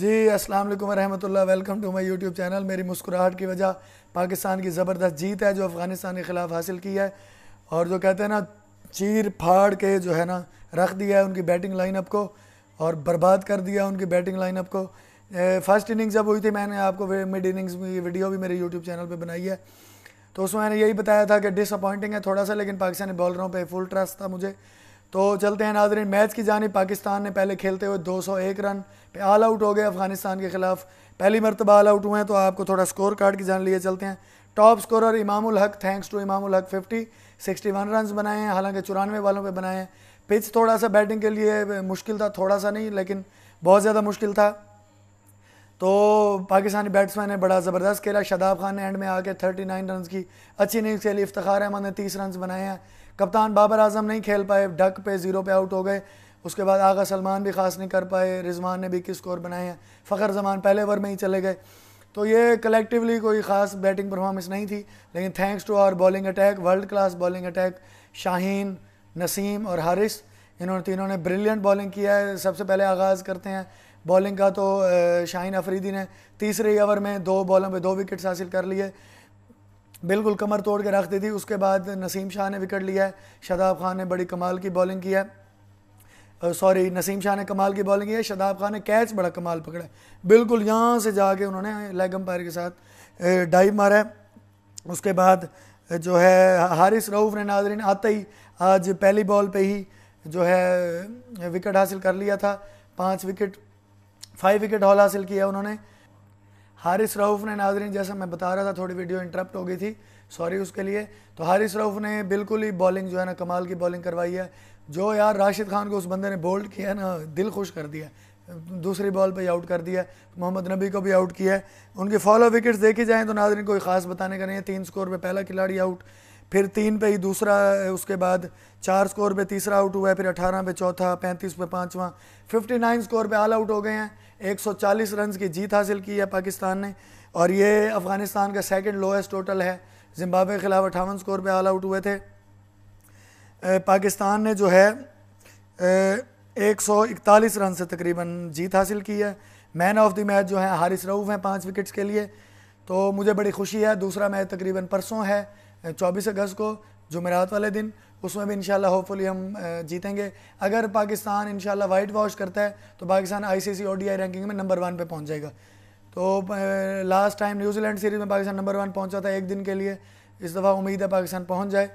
जी अस्सलाम वालेकुम रहमतुल्लाह welcome to my YouTube channel मेरी मुस्कुराहट की वजह पाकिस्तान की ज़बरदस्त जीत है जो अफ़गानिस्तान के ख़िलाफ़ हासिल की है और जो कहते हैं ना चीर फाड़ के जो है ना रख दिया है उनकी बैटिंग लाइनअप को और बर्बाद कर दिया उनकी बैटिंग लाइनअप को फर्स्ट इनिंग्स जब हुई थी मैंने आपको मिड इनिंग्स की वीडियो भी मेरे यूट्यूब चैनल पर बनाई है तो उसमें मैंने यही बताया था कि डिसअपॉइंटिंग है थोड़ा सा लेकिन पाकिस्तानी बॉलरों पर फुल ट्रस्ट था मुझे तो चलते हैं नाजरीन मैच की जानी पाकिस्तान ने पहले खेलते हुए 201 रन पे ऑल आउट हो गए अफगानिस्तान के खिलाफ पहली मरतबा ऑल आउट हुए हैं तो आपको थोड़ा स्कोर कार्ड की जान लिए चलते हैं टॉप स्कोरर इमामुल हक थैंक्स टू इमामुल हक 50 61 रन बनाए हैं हालांकि चौरानवे वालों पर बनाए हैं पिच थोड़ा सा बैटिंग के लिए मुश्किल था थोड़ा सा नहीं लेकिन बहुत ज़्यादा मुश्किल था तो पाकिस्तानी बैट्समैन ने बड़ा ज़बरदस्त खेला शदाब खान ने एंड में आके 39 रन की अच्छी इनिंग्स खेली इफ्तार अहमद ने 30 रन बनाए हैं कप्तान बाबर आजम नहीं खेल पाए डक पे ज़ीरो पे आउट हो गए उसके बाद आगा सलमान भी खास नहीं कर पाए रिजवान ने भी इक्कीस स्कोर बनाए हैं फ़खर जमान पहले ओवर में ही चले गए तो ये कलेक्टिवली कोई ख़ास बैटिंग परफॉर्मेंस नहीं थी लेकिन thanks to our bowling attack world class bowling attack Shaheen Naseem और हारिस इन्होंने तीनों ने ब्रिलियंट बॉलिंग किया है सबसे पहले आगाज़ करते हैं बॉलिंग का तो शाहीन अफरीदी ने तीसरे ओवर में दो बॉलों पे दो विकेट्स हासिल कर लिए बिल्कुल कमर तोड़ के रख दी थी उसके बाद नसीम शाह ने विकेट लिया है शदाब खान ने बड़ी कमाल की बॉलिंग की है सॉरी नसीम शाह ने कमाल की बॉलिंग की है शदाब खान ने कैच बड़ा कमाल पकड़ा है बिल्कुल यहाँ से जाके उन्होंने लेग अम्पायर के साथ डाइव मारा है उसके बाद जो है हारिस रऊफ ने नाजरीन आते ही आज पहली बॉल पे ही जो है विकेट हासिल कर लिया था पाँच विकेट फाइव विकेट हॉल हासिल किया उन्होंने हारिस रऊफ़ ने नाजरीन जैसा मैं बता रहा था थोड़ी वीडियो इंटरप्ट हो गई थी सॉरी उसके लिए तो हारिस रऊफ़ ने बिल्कुल ही बॉलिंग जो है ना कमाल की बॉलिंग करवाई है जो यार राशिद खान को उस बंदे ने बोल्ड किया ना दिल खुश कर दिया दूसरी बॉल पर आउट कर दिया मोहम्मद नबी को भी आउट किया है उनके फॉलो विकेट्स देखी जाएँ तो नाजरीन कोई ख़ास बताने का नहीं है तीन स्कोर पर पहला खिलाड़ी आउट फिर तीन पे ही दूसरा उसके बाद चार स्कोर पे तीसरा आउट हुआ है फिर अठारह पे चौथा पैंतीस पे पाँचवा फिफ्टी नाइन स्कोर पे ऑल आउट हो गए हैं एक सौ चालीस रन की जीत हासिल की है पाकिस्तान ने और ये अफगानिस्तान का सेकेंड लोएस्ट टोटल है जिम्बाब्वे के खिलाफ अठावन स्कोर पे ऑल आउट हुए थे पाकिस्तान ने जो है एक सौ इकतालीस रन से तकरीबन जीत हासिल की है मैन ऑफ द मैच जो है हारिस रऊफ़ हैं पाँच विकेट्स के लिए तो मुझे बड़ी खुशी है दूसरा मैच तकरीबन परसों है चौबीस अगस्त को जुमेरात वाले दिन उसमें भी इंशाल्लाह होपफुली हम जीतेंगे अगर पाकिस्तान इंशाल्लाह वाइट वॉश करता है तो पाकिस्तान आईसीसी ओडीआई रैंकिंग में नंबर वन पे पहुंच जाएगा तो लास्ट टाइम न्यूजीलैंड सीरीज़ में पाकिस्तान नंबर वन पहुंचा था एक दिन के लिए इस दफ़ा उम्मीद है पाकिस्तान पहुंच जाए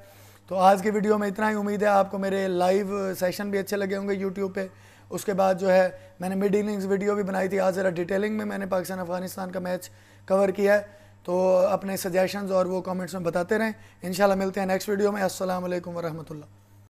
तो आज की वीडियो में इतना ही उम्मीद है आपको मेरे लाइव सेशन भी अच्छे लगे होंगे यूट्यूब पर उसके बाद जो है मैंने मिड इनिंग्स वीडियो भी बनाई थी आज ज़रा डिटेलिंग में मैंने पाकिस्तान अफगानिस्तान का मैच कवर किया है तो अपने सजेशंस और वो कमेंट्स में बताते रहें इंशाल्लाह मिलते हैं नेक्स्ट वीडियो में असल वरहमल्ला